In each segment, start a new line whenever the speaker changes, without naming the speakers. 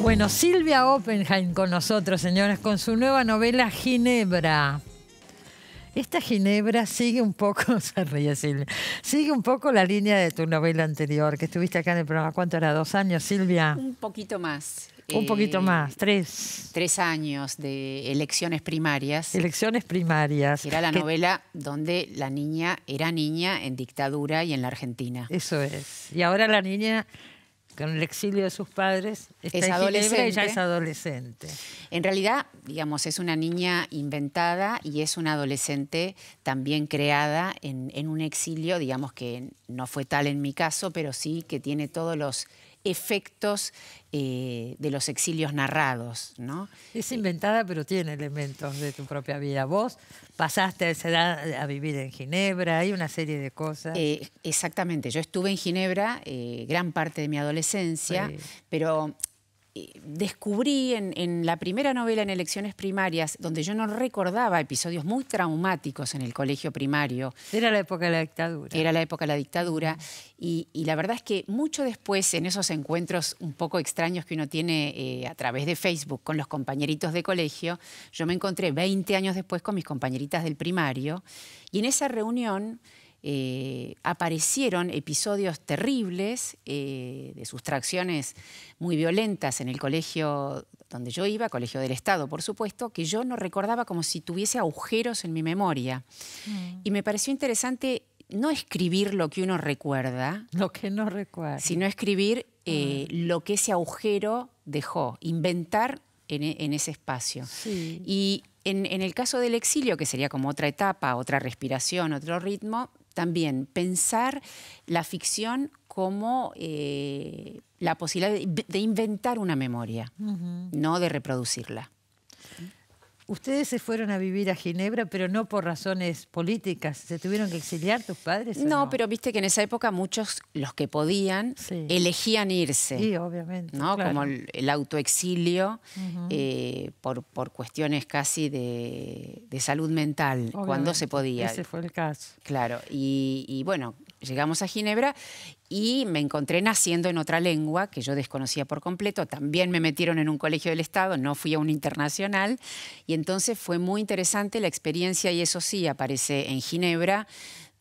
Bueno, Silvia Oppenheim con nosotros, señores, con su nueva novela Ginebra. Esta Ginebra sigue un poco, se ríe Silvia, sigue un poco la línea de tu novela anterior, que estuviste acá en el programa, ¿cuánto era? ¿Dos años, Silvia?
Un poquito más. Un eh, poquito más,
tres. Tres años de elecciones primarias. Elecciones
primarias.
Era la novela
donde la niña era niña en dictadura y en la Argentina.
Eso es.
Y ahora la niña con el exilio de sus padres, está es adolescente. ya es
adolescente.
En realidad, digamos, es una niña inventada y es una adolescente también creada en un exilio, digamos que no fue tal en mi caso, pero sí que tiene todos los efectos eh, de los
exilios narrados. ¿no? Es inventada, pero tiene elementos de tu propia vida. Vos pasaste a esa edad a vivir en Ginebra, hay una serie de cosas. Eh, exactamente, yo
estuve en Ginebra eh, gran parte de mi adolescencia, pero descubrí en, la primera novela en elecciones primarias, donde yo no recordaba episodios muy traumáticos en el colegio primario. Era la época de la dictadura. Era la época de la dictadura. Y, la verdad es que mucho después, en esos encuentros un poco extraños que uno tiene eh, a través de Facebook con los compañeritos de colegio, yo me encontré 20 años después con mis compañeritas del primario. Y en esa reunión eh, aparecieron episodios terribles eh, de sustracciones muy violentas en el colegio donde yo iba, colegio del Estado, por supuesto, que yo no recordaba como si tuviese agujeros en mi memoria. Mm. Y me pareció interesante no escribir lo que uno recuerda. Lo que no recuerda. Sino escribir eh, mm. lo que ese agujero dejó, inventar en, e, ese espacio. Y en, el caso del exilio, que sería como otra etapa, otra respiración, otro ritmo, también pensar la ficción como eh, la posibilidad de, inventar una memoria, no de reproducirla.
Ustedes se fueron a vivir a Ginebra, pero no por razones políticas. ¿Se tuvieron que exiliar tus padres? No, pero
viste que en esa época muchos,
los que podían, elegían irse. Sí, obviamente. Como el,
autoexilio eh, por, cuestiones casi de, salud mental, cuando se podía. Ese fue el caso. Claro, y bueno, Llegamos a Ginebra y me encontré naciendo en otra lengua que yo desconocía por completo. También me metieron en un colegio del Estado, no fui a un internacional. Y entonces fue muy interesante la experiencia, y eso sí, aparece en Ginebra,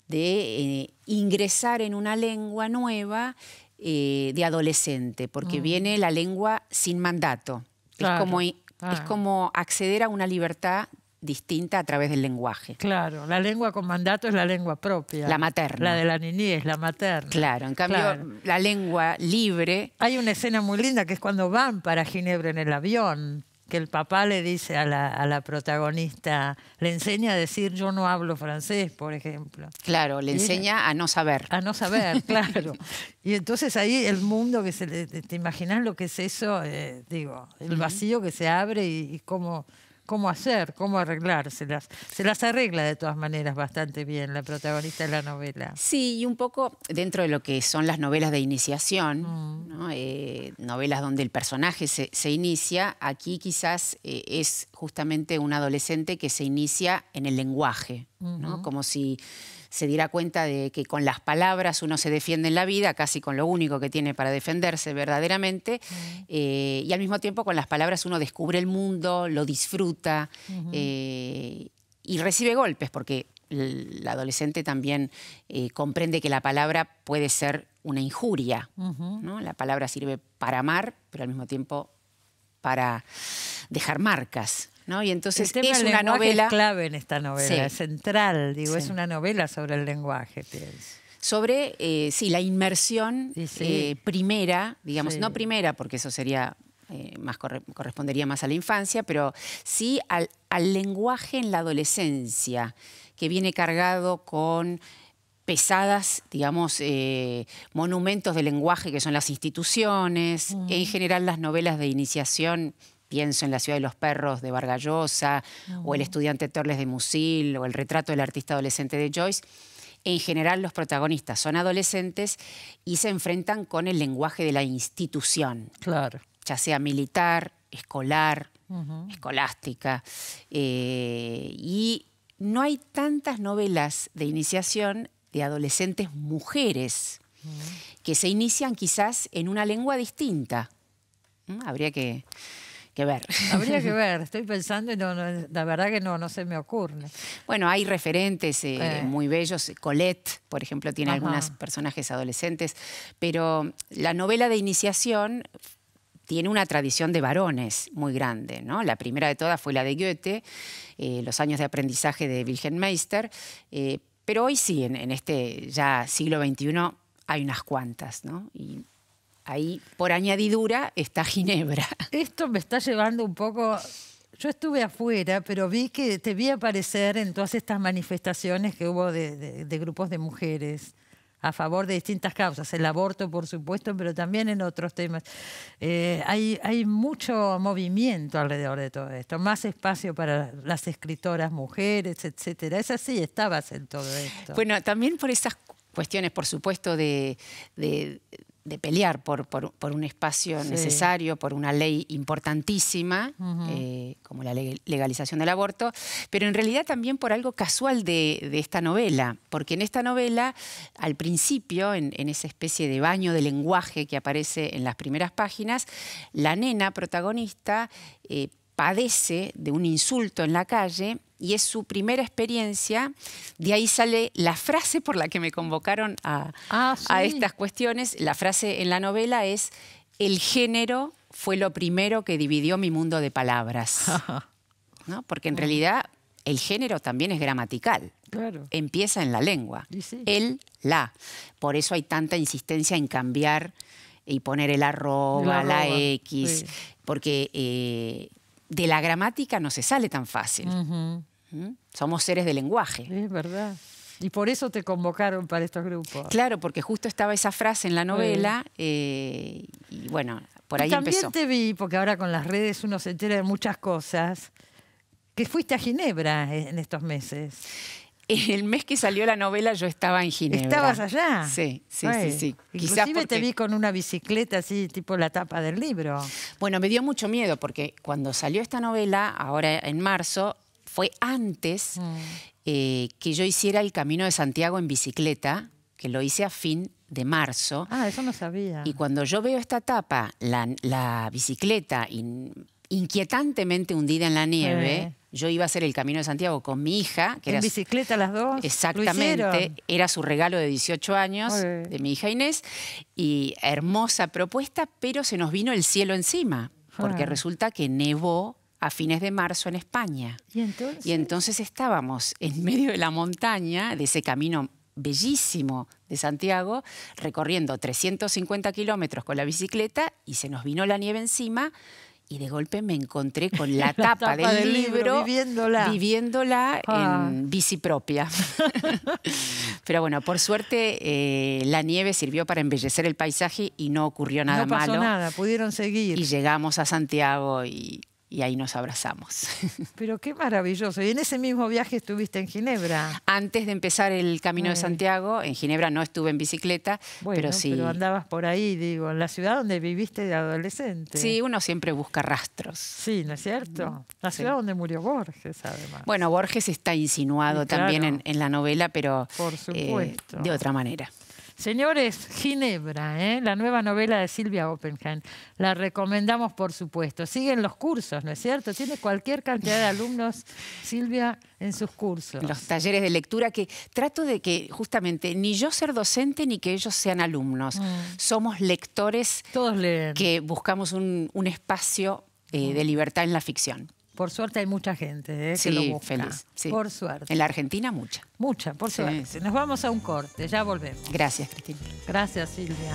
de eh, ingresar en una lengua nueva eh, de adolescente, porque mm. viene la lengua sin mandato. Es como es como acceder a una libertad distinta a través del
lenguaje. Claro, la lengua con mandato es la lengua propia. La materna. La de la niñez, la materna. Claro, en cambio, la lengua libre... Hay una escena muy linda que es cuando van para Ginebra en el avión, que el papá le dice a la, protagonista, le enseña a decir yo no hablo francés, por ejemplo. Claro, le enseña a no saber. A no saber, claro. y entonces ahí el mundo que se le... ¿Te imaginas lo que es eso? Eh, digo, el vacío que se abre y, y cómo cómo hacer, cómo arreglárselas. Se las arregla de todas maneras bastante bien la protagonista de la novela. Sí, y un poco dentro de lo
que son las novelas de iniciación, mm. eh, novelas donde el personaje se, inicia, aquí quizás eh, es justamente un adolescente que se inicia en el lenguaje, ¿no? como si se dirá cuenta de que con las palabras uno se defiende en la vida, casi con lo único que tiene para defenderse verdaderamente, eh, y al mismo tiempo con las palabras uno descubre el mundo, lo disfruta eh, y recibe golpes, porque el adolescente también eh, comprende que la palabra puede ser una injuria. La palabra sirve para amar, pero al mismo tiempo
para dejar marcas.
¿no? Y entonces es una novela. Es clave
en esta novela, central, digo, es una novela sobre el lenguaje,
sobre eh, sí, la inmersión eh, primera, digamos, no primera, porque eso sería eh, más correspondería más a la infancia, pero sí al, lenguaje en la adolescencia, que viene cargado con pesadas, digamos, monumentos de lenguaje que son las instituciones, en general las novelas de iniciación pienso en La ciudad de los perros de Vargallosa, ah, o El estudiante Torles de Musil, o El retrato del artista adolescente de Joyce, en general los protagonistas son adolescentes y se enfrentan con el lenguaje de la institución. Claro. Ya sea militar, escolar, escolástica. Eh, y no hay tantas novelas de iniciación de adolescentes mujeres que se inician quizás en una lengua distinta. Habría que... Habría que
ver, estoy pensando y no, la verdad que no, no se me ocurre.
Bueno, hay referentes eh, eh. muy bellos, Colette, por ejemplo, tiene algunos personajes adolescentes, pero la novela de iniciación tiene una tradición de varones muy grande. ¿no? La primera de todas fue la de Goethe, eh, los años de aprendizaje de Wilhelm Meister, pero hoy sí, en, este ya siglo XXI, hay
unas cuantas, ¿no? ahí por añadidura está Ginebra. Esto me está llevando un poco... Yo estuve afuera, pero vi que te vi aparecer en todas estas manifestaciones que hubo de, grupos de mujeres a favor de distintas causas, el aborto por supuesto, pero también en otros temas. Eh, hay, mucho movimiento alrededor de todo esto, más espacio para las escritoras mujeres, etc. Es así, estabas en todo esto. Bueno, también por esas cuestiones, por supuesto, de
de pelear por, por, un espacio necesario, por una ley importantísima, eh, como la legalización del aborto, pero en realidad también por algo casual de, esta novela, porque en esta novela, al principio, en, esa especie de baño de lenguaje que aparece en las primeras páginas, la nena protagonista eh, padece de un insulto en la calle y es su primera experiencia. De ahí sale la frase por la que me convocaron a, ah, estas cuestiones. La frase en la novela es, el género fue lo primero que dividió mi mundo de palabras. ¿No? Porque en ah. realidad el género también es gramatical. Empieza en la lengua. El, la. Por eso hay tanta insistencia en cambiar y poner el arroba, la, X, porque eh, de la gramática no se sale tan fácil. ¿Mm? Somos seres de lenguaje. Es verdad. Y por eso te convocaron para estos grupos. Claro, porque justo estaba esa frase en la novela
eh, y bueno, por ahí y también te vi, porque ahora con las redes uno se entera de muchas cosas, que fuiste a Ginebra eh, en estos meses. El mes que salió la novela yo estaba en Ginebra. ¿Estabas allá? Sí, sí, sí, sí. Inclusive te vi con una bicicleta así, tipo la tapa del libro. Bueno, me dio mucho
miedo porque cuando salió esta novela, ahora en marzo, fue antes mm. eh, que yo hiciera el Camino de Santiago en bicicleta, que lo hice a fin de marzo.
Ah, eso no sabía. Y
cuando yo veo esta tapa, la, bicicleta inquietantemente hundida en la nieve, yo iba a hacer el Camino de Santiago con mi hija. Que ¿En
bicicleta las dos? Exactamente.
Era su regalo de 18 años de mi hija Inés. Y hermosa propuesta, pero se nos vino el cielo encima, porque ah. resulta que nevó a fines de marzo en España. ¿Y entonces? estábamos en medio de la montaña, de ese camino bellísimo de Santiago, recorriendo 350 kilómetros con la bicicleta y se nos vino la nieve encima y de golpe me encontré con la tapa, del, libro,
viviéndola,
viviéndola en ah. bici propia. Pero bueno, por suerte eh, la nieve sirvió para embellecer el paisaje y no ocurrió nada no pasó malo. Nada, pudieron seguir. Y llegamos a Santiago y y ahí nos abrazamos.
Pero qué maravilloso. Y en ese mismo viaje estuviste
en Ginebra. Antes de empezar el Camino de Santiago, en Ginebra no estuve en bicicleta, pero sí. andabas por ahí, digo, en la ciudad donde viviste de adolescente. Sí, uno siempre busca
rastros. Sí, ¿no es cierto? La ciudad donde murió Borges, además.
Bueno, Borges está insinuado también en, la novela, pero por eh, de otra manera.
Señores, Ginebra, ¿eh? la nueva novela de Silvia Oppenheim. La recomendamos, por supuesto. Siguen los cursos, ¿no es cierto? Tiene cualquier cantidad de alumnos, Silvia, en sus cursos.
Los talleres de lectura que trato de que, justamente, ni yo ser docente ni que ellos sean
alumnos. Mm.
Somos lectores que buscamos un, espacio eh, de libertad en la ficción.
Por suerte hay mucha gente eh, sí, lo busca. Feliz, Por suerte. En la Argentina mucha. Mucha, por suerte. Nos vamos a un corte, ya volvemos. Gracias, Cristina. Gracias, Silvia.